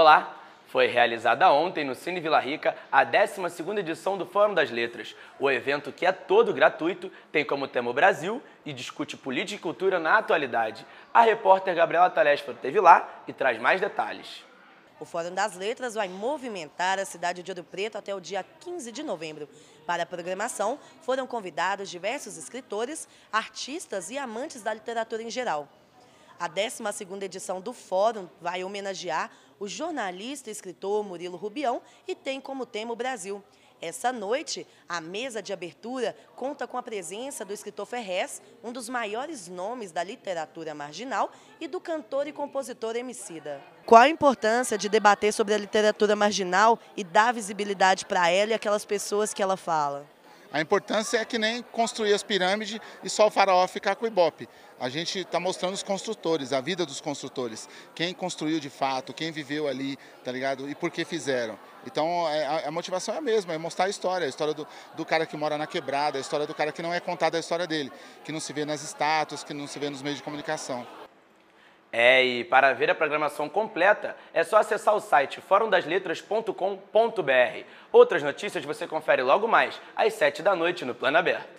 Olá! Foi realizada ontem no Cine Vila Rica a 12 edição do Fórum das Letras. O evento, que é todo gratuito, tem como tema o Brasil e discute política e cultura na atualidade. A repórter Gabriela Talespa esteve lá e traz mais detalhes. O Fórum das Letras vai movimentar a cidade de Ouro Preto até o dia 15 de novembro. Para a programação, foram convidados diversos escritores, artistas e amantes da literatura em geral. A 12 edição do Fórum vai homenagear o jornalista e escritor Murilo Rubião e tem como tema o Brasil. Essa noite, a mesa de abertura conta com a presença do escritor Ferrez, um dos maiores nomes da literatura marginal, e do cantor e compositor Emicida. Qual a importância de debater sobre a literatura marginal e dar visibilidade para ela e aquelas pessoas que ela fala? A importância é que nem construir as pirâmides e só o faraó ficar com o Ibope. A gente está mostrando os construtores, a vida dos construtores. Quem construiu de fato, quem viveu ali, tá ligado? E por que fizeram. Então é, a, motivação é a mesma, é mostrar a história. A história do, do, cara que mora na quebrada, a história do cara que não é contada a história dele. Que não se vê nas estátuas, que não se vê nos meios de comunicação. É, e para ver a programação completa é só acessar o site forumdasletras.com.br. Outras notícias você confere logo mais às 7 da noite no Plano Aberto.